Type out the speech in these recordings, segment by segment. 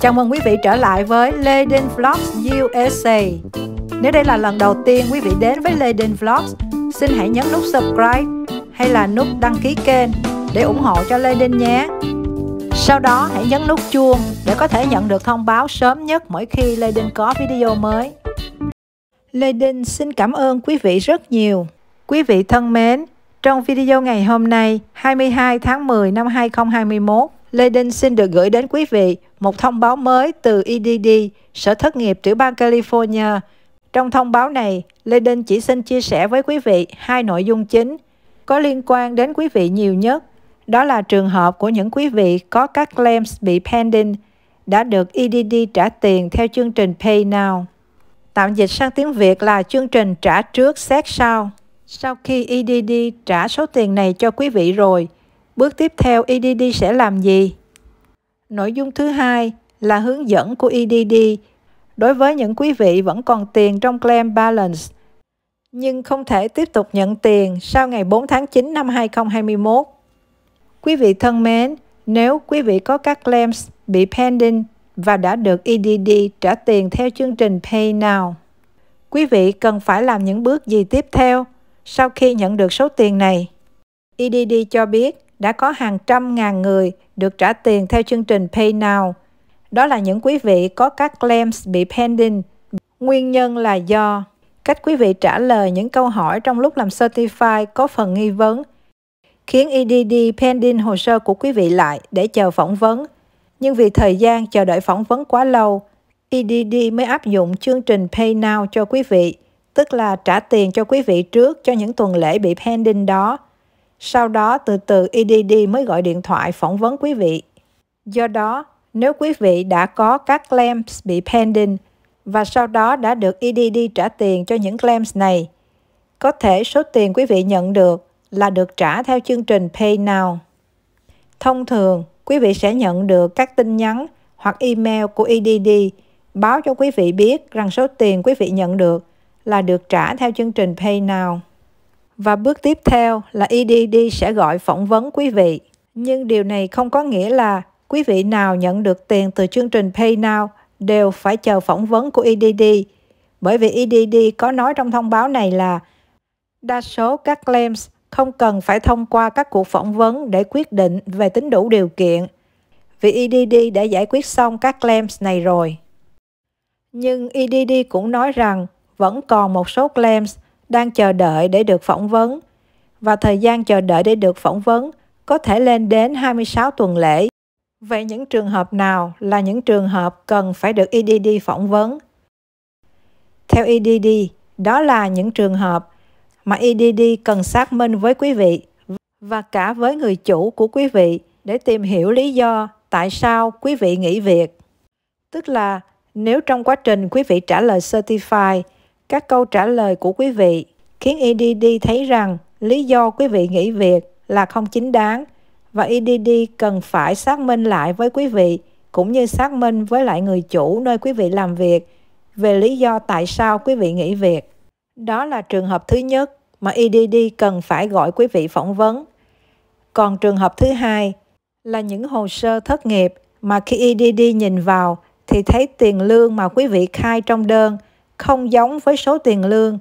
Chào mừng quý vị trở lại với Leden Vlogs USA. Nếu đây là lần đầu tiên quý vị đến với Leden Vlogs, xin hãy nhấn nút subscribe hay là nút đăng ký kênh để ủng hộ cho Leden nhé. Sau đó hãy nhấn nút chuông để có thể nhận được thông báo sớm nhất mỗi khi Leden có video mới. Leden xin cảm ơn quý vị rất nhiều. Quý vị thân mến, trong video ngày hôm nay 22 tháng 10 năm 2021, Lê Đinh xin được gửi đến quý vị một thông báo mới từ EDD, Sở Thất nghiệp tiểu bang California. Trong thông báo này, Lê Đinh chỉ xin chia sẻ với quý vị hai nội dung chính có liên quan đến quý vị nhiều nhất. Đó là trường hợp của những quý vị có các claims bị pending đã được EDD trả tiền theo chương trình Pay Now. Tạm dịch sang tiếng Việt là chương trình trả trước xét sau. Sau khi EDD trả số tiền này cho quý vị rồi, Bước tiếp theo EDD sẽ làm gì? Nội dung thứ hai là hướng dẫn của EDD đối với những quý vị vẫn còn tiền trong claim balance nhưng không thể tiếp tục nhận tiền sau ngày 4 tháng 9 năm 2021. Quý vị thân mến, nếu quý vị có các claims bị pending và đã được EDD trả tiền theo chương trình Pay Now, quý vị cần phải làm những bước gì tiếp theo sau khi nhận được số tiền này? EDD cho biết đã có hàng trăm ngàn người được trả tiền theo chương trình PayNow. Đó là những quý vị có các claims bị pending. Nguyên nhân là do cách quý vị trả lời những câu hỏi trong lúc làm certify có phần nghi vấn, khiến EDD pending hồ sơ của quý vị lại để chờ phỏng vấn. Nhưng vì thời gian chờ đợi phỏng vấn quá lâu, EDD mới áp dụng chương trình PayNow cho quý vị, tức là trả tiền cho quý vị trước cho những tuần lễ bị pending đó – sau đó từ từ EDD mới gọi điện thoại phỏng vấn quý vị. Do đó, nếu quý vị đã có các claims bị pending và sau đó đã được EDD trả tiền cho những claims này, có thể số tiền quý vị nhận được là được trả theo chương trình Pay Now. Thông thường, quý vị sẽ nhận được các tin nhắn hoặc email của EDD báo cho quý vị biết rằng số tiền quý vị nhận được là được trả theo chương trình Pay Now. Và bước tiếp theo là EDD sẽ gọi phỏng vấn quý vị. Nhưng điều này không có nghĩa là quý vị nào nhận được tiền từ chương trình PayNow đều phải chờ phỏng vấn của EDD. Bởi vì EDD có nói trong thông báo này là đa số các claims không cần phải thông qua các cuộc phỏng vấn để quyết định về tính đủ điều kiện vì EDD đã giải quyết xong các claims này rồi. Nhưng EDD cũng nói rằng vẫn còn một số claims đang chờ đợi để được phỏng vấn và thời gian chờ đợi để được phỏng vấn có thể lên đến 26 tuần lễ. Vậy những trường hợp nào là những trường hợp cần phải được EDD phỏng vấn? Theo EDD, đó là những trường hợp mà EDD cần xác minh với quý vị và cả với người chủ của quý vị để tìm hiểu lý do tại sao quý vị nghỉ việc. Tức là nếu trong quá trình quý vị trả lời certify các câu trả lời của quý vị khiến EDD thấy rằng lý do quý vị nghỉ việc là không chính đáng và EDD cần phải xác minh lại với quý vị cũng như xác minh với lại người chủ nơi quý vị làm việc về lý do tại sao quý vị nghỉ việc. Đó là trường hợp thứ nhất mà EDD cần phải gọi quý vị phỏng vấn. Còn trường hợp thứ hai là những hồ sơ thất nghiệp mà khi EDD nhìn vào thì thấy tiền lương mà quý vị khai trong đơn – không giống với số tiền lương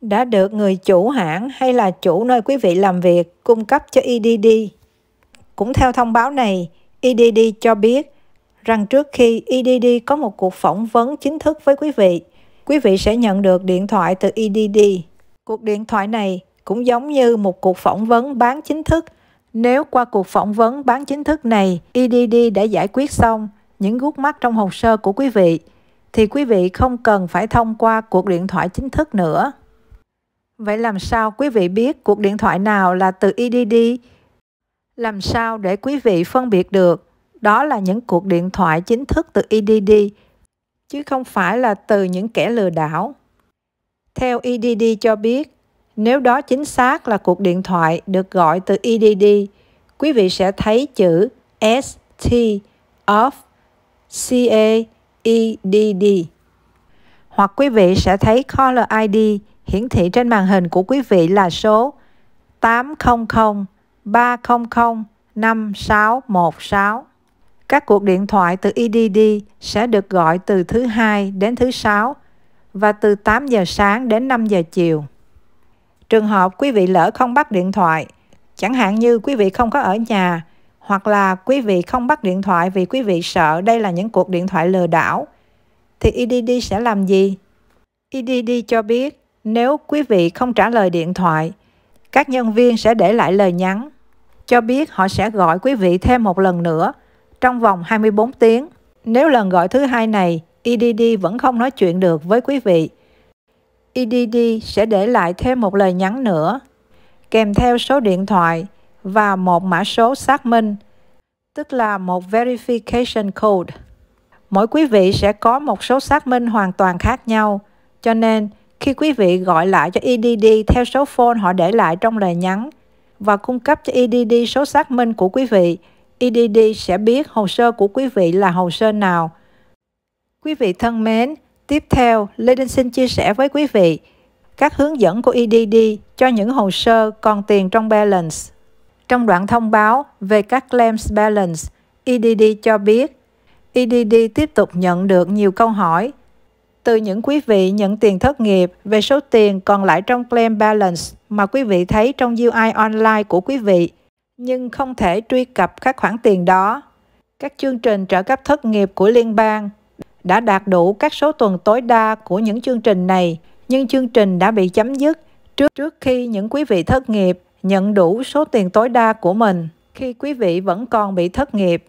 đã được người chủ hãng hay là chủ nơi quý vị làm việc cung cấp cho EDD. Cũng theo thông báo này, EDD cho biết rằng trước khi EDD có một cuộc phỏng vấn chính thức với quý vị, quý vị sẽ nhận được điện thoại từ EDD. Cuộc điện thoại này cũng giống như một cuộc phỏng vấn bán chính thức. Nếu qua cuộc phỏng vấn bán chính thức này, EDD đã giải quyết xong những gút mắt trong hồ sơ của quý vị thì quý vị không cần phải thông qua cuộc điện thoại chính thức nữa. Vậy làm sao quý vị biết cuộc điện thoại nào là từ EDD? Làm sao để quý vị phân biệt được đó là những cuộc điện thoại chính thức từ EDD chứ không phải là từ những kẻ lừa đảo. Theo EDD cho biết, nếu đó chính xác là cuộc điện thoại được gọi từ EDD, quý vị sẽ thấy chữ ST of e CA EDD. Hoặc quý vị sẽ thấy Caller ID hiển thị trên màn hình của quý vị là số 800 300 5616. Các cuộc điện thoại từ EDD sẽ được gọi từ thứ hai đến thứ sáu và từ 8 giờ sáng đến 5 giờ chiều. Trường hợp quý vị lỡ không bắt điện thoại, chẳng hạn như quý vị không có ở nhà hoặc là quý vị không bắt điện thoại vì quý vị sợ đây là những cuộc điện thoại lừa đảo thì EDD sẽ làm gì? EDD cho biết nếu quý vị không trả lời điện thoại, các nhân viên sẽ để lại lời nhắn cho biết họ sẽ gọi quý vị thêm một lần nữa trong vòng 24 tiếng. Nếu lần gọi thứ hai này EDD vẫn không nói chuyện được với quý vị, EDD sẽ để lại thêm một lời nhắn nữa kèm theo số điện thoại và một mã số xác minh, tức là một verification code. Mỗi quý vị sẽ có một số xác minh hoàn toàn khác nhau, cho nên khi quý vị gọi lại cho EDD theo số phone họ để lại trong lời nhắn và cung cấp cho EDD số xác minh của quý vị, EDD sẽ biết hồ sơ của quý vị là hồ sơ nào. Quý vị thân mến, tiếp theo, Lê Đinh xin chia sẻ với quý vị các hướng dẫn của EDD cho những hồ sơ còn tiền trong balance. Trong đoạn thông báo về các claims balance, EDD cho biết EDD tiếp tục nhận được nhiều câu hỏi từ những quý vị nhận tiền thất nghiệp về số tiền còn lại trong claim balance mà quý vị thấy trong UI online của quý vị, nhưng không thể truy cập các khoản tiền đó. Các chương trình trợ cấp thất nghiệp của liên bang đã đạt đủ các số tuần tối đa của những chương trình này, nhưng chương trình đã bị chấm dứt trước trước khi những quý vị thất nghiệp nhận đủ số tiền tối đa của mình khi quý vị vẫn còn bị thất nghiệp.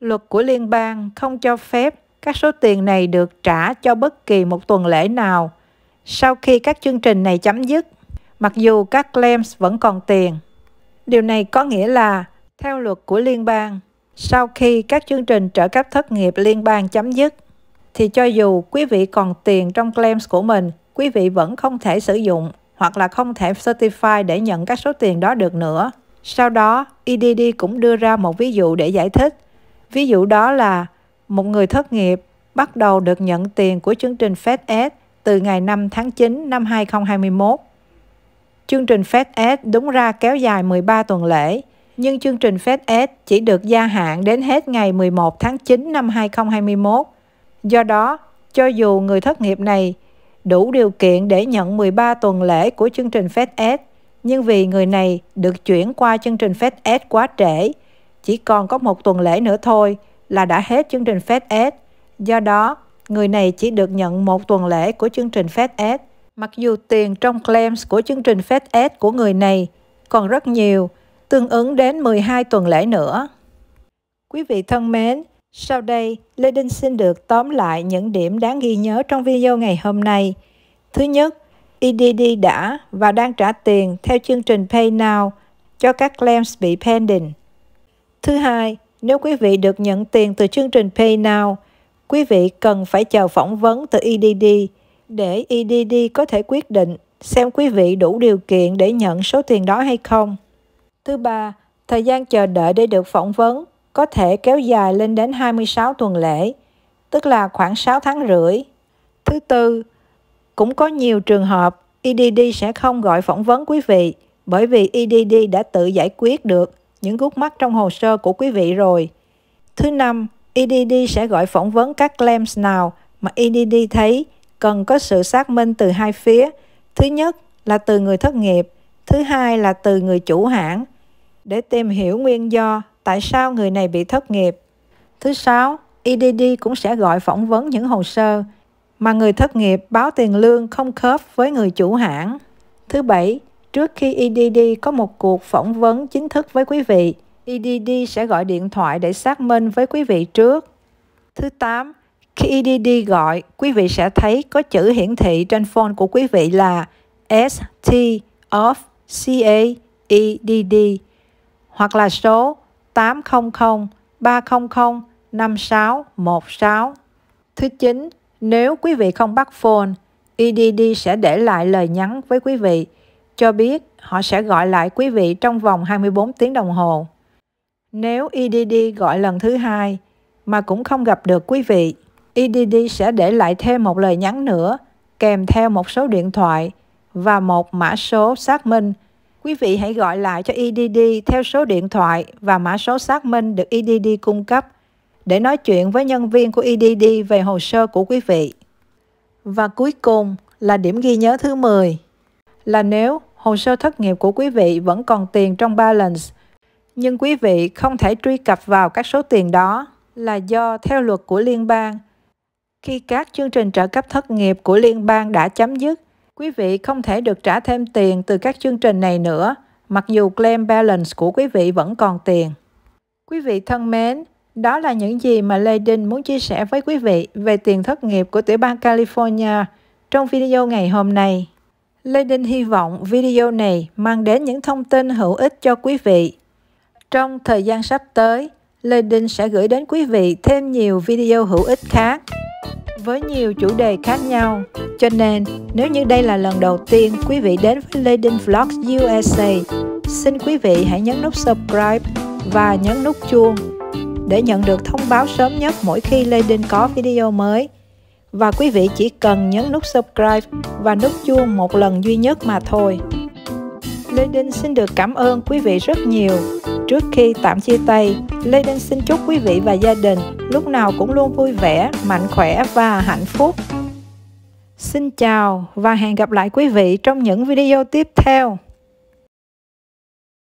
Luật của liên bang không cho phép các số tiền này được trả cho bất kỳ một tuần lễ nào sau khi các chương trình này chấm dứt, mặc dù các claims vẫn còn tiền. Điều này có nghĩa là, theo luật của liên bang, sau khi các chương trình trợ cấp thất nghiệp liên bang chấm dứt, thì cho dù quý vị còn tiền trong claims của mình, quý vị vẫn không thể sử dụng hoặc là không thể certify để nhận các số tiền đó được nữa. Sau đó, EDD cũng đưa ra một ví dụ để giải thích. Ví dụ đó là một người thất nghiệp bắt đầu được nhận tiền của chương trình FedEd từ ngày 5 tháng 9 năm 2021. Chương trình FedEd đúng ra kéo dài 13 tuần lễ, nhưng chương trình FedEd chỉ được gia hạn đến hết ngày 11 tháng 9 năm 2021. Do đó, cho dù người thất nghiệp này đủ điều kiện để nhận 13 tuần lễ của chương trình FedEd, nhưng vì người này được chuyển qua chương trình FedEd quá trễ, chỉ còn có một tuần lễ nữa thôi là đã hết chương trình FedEd. Do đó, người này chỉ được nhận một tuần lễ của chương trình FedEd. Mặc dù tiền trong claims của chương trình FedEd của người này còn rất nhiều, tương ứng đến 12 tuần lễ nữa. Quý vị thân mến, sau đây, Lê Đinh xin được tóm lại những điểm đáng ghi nhớ trong video ngày hôm nay. Thứ nhất, EDD đã và đang trả tiền theo chương trình PayNow cho các claims bị pending. Thứ hai, nếu quý vị được nhận tiền từ chương trình PayNow, quý vị cần phải chờ phỏng vấn từ EDD để EDD có thể quyết định xem quý vị đủ điều kiện để nhận số tiền đó hay không. Thứ ba, thời gian chờ đợi để được phỏng vấn có thể kéo dài lên đến 26 tuần lễ, tức là khoảng 6 tháng rưỡi. Thứ tư, cũng có nhiều trường hợp EDD sẽ không gọi phỏng vấn quý vị bởi vì EDD đã tự giải quyết được những gút mắt trong hồ sơ của quý vị rồi. Thứ năm, EDD sẽ gọi phỏng vấn các claims nào mà EDD thấy cần có sự xác minh từ hai phía. Thứ nhất là từ người thất nghiệp, thứ hai là từ người chủ hãng để tìm hiểu nguyên do tại sao người này bị thất nghiệp. Thứ sáu, EDD cũng sẽ gọi phỏng vấn những hồ sơ mà người thất nghiệp báo tiền lương không khớp với người chủ hãng. Thứ bảy, trước khi EDD có một cuộc phỏng vấn chính thức với quý vị, EDD sẽ gọi điện thoại để xác minh với quý vị trước. Thứ tám khi EDD gọi, quý vị sẽ thấy có chữ hiển thị trên phone của quý vị là ST of CA EDD hoặc là số 800 300 5616. Thứ 9, nếu quý vị không bắt phone, EDD sẽ để lại lời nhắn với quý vị, cho biết họ sẽ gọi lại quý vị trong vòng 24 tiếng đồng hồ. Nếu EDD gọi lần thứ hai mà cũng không gặp được quý vị, EDD sẽ để lại thêm một lời nhắn nữa kèm theo một số điện thoại và một mã số xác minh Quý vị hãy gọi lại cho EDD theo số điện thoại và mã số xác minh được EDD cung cấp để nói chuyện với nhân viên của EDD về hồ sơ của quý vị. Và cuối cùng là điểm ghi nhớ thứ 10 là nếu hồ sơ thất nghiệp của quý vị vẫn còn tiền trong balance nhưng quý vị không thể truy cập vào các số tiền đó là do theo luật của liên bang khi các chương trình trợ cấp thất nghiệp của liên bang đã chấm dứt Quý vị không thể được trả thêm tiền từ các chương trình này nữa, mặc dù claim balance của quý vị vẫn còn tiền. Quý vị thân mến, đó là những gì mà Lê Đinh muốn chia sẻ với quý vị về tiền thất nghiệp của tiểu bang California trong video ngày hôm nay. Lê Đinh hy vọng video này mang đến những thông tin hữu ích cho quý vị. Trong thời gian sắp tới, Lê Đinh sẽ gửi đến quý vị thêm nhiều video hữu ích khác với nhiều chủ đề khác nhau. Cho nên, nếu như đây là lần đầu tiên quý vị đến với Leading Vlogs USA, xin quý vị hãy nhấn nút subscribe và nhấn nút chuông để nhận được thông báo sớm nhất mỗi khi Leading có video mới. Và quý vị chỉ cần nhấn nút subscribe và nút chuông một lần duy nhất mà thôi. Lê Đinh xin được cảm ơn quý vị rất nhiều. Trước khi tạm chia tay, Lê Đinh xin chúc quý vị và gia đình lúc nào cũng luôn vui vẻ, mạnh khỏe và hạnh phúc. Xin chào và hẹn gặp lại quý vị trong những video tiếp theo.